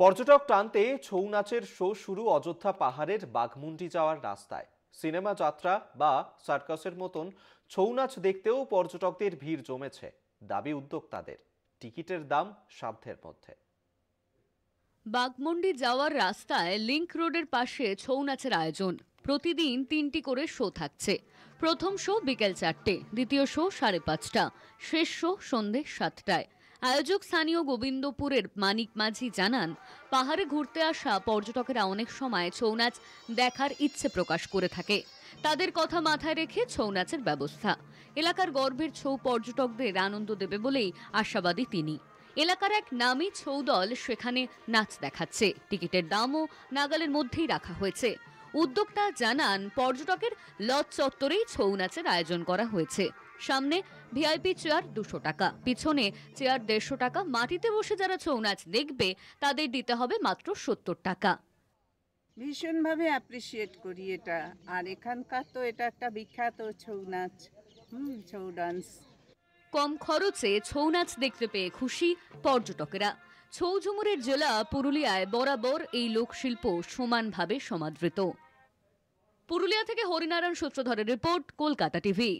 পর্যটক টানতে ছৌ নাচের শো শুরু অযোধ্যা পাহাড়ের বাঘমুন্ডি যাওয়ার রাস্তায় সিনেমা যাত্রা বা সার্কাসের মতন ছৌ নাচ দেখতেও পর্যটকদের ভিড় জমেছে দাবি উদ্যোক্তাদের টিকিটের দাম সাধ্যের মধ্যে বাঘমুন্ডি যাওয়ার রাস্তায় লিংক রোডের পাশে ছৌ নাচের আয়োজন প্রতিদিন তিনটি করে শো থাকছে প্রথম শো বিকেল চারটে দ্বিতীয় শো সাড়ে পাঁচটা শেষ শো সন্ধ্যে সাতটায় আয়োজক স্থানীয় গোবিন্দপুরের মানিক মাঝি জানান পাহাড়ে ঘুরতে আসা পর্যটকেরা অনেক সময় ছৌ নাচ দেখার ইচ্ছে প্রকাশ করে থাকে তাদের কথা মাথায় রেখে ছৌ নাচের ব্যবস্থা এলাকার গর্বের ছৌ পর্যটকদের আনন্দ দেবে বলেই আশাবাদী তিনি এলাকার এক নামী ছৌ দল সেখানে নাচ দেখাচ্ছে টিকিটের দামও নাগালের মধ্যেই রাখা হয়েছে উদ্যোক্তা জানান পর্যটকের লজ চত্বরেই ছৌ নাচের আয়োজন করা হয়েছে সামনে ভিআইপি চেয়ার দুশো টাকা পিছনে চেয়ার দেড়শো টাকা মাটিতে বসে যারা ছৌ নাচ দেখবে তাদের দিতে হবে মাত্র সত্তর টাকা ভীষণভাবে অ্যাপ্রিসিয়েট করি এটা আর এখানকার তো এটা একটা বিখ্যাত ছৌ নাচ হুম ছৌ ডান্স কম খরচে ছৌ নাচ দেখতে পেয়ে খুশি পর্যটকেরা ছৌ ঝুমুরের জেলা পুরুলিয়ায় বরাবর এই লোকশিল্প সমানভাবে সমাদৃত পুরুলিয়া থেকে হরিনারায়ণ সূত্রধরের রিপোর্ট কলকাতা টিভি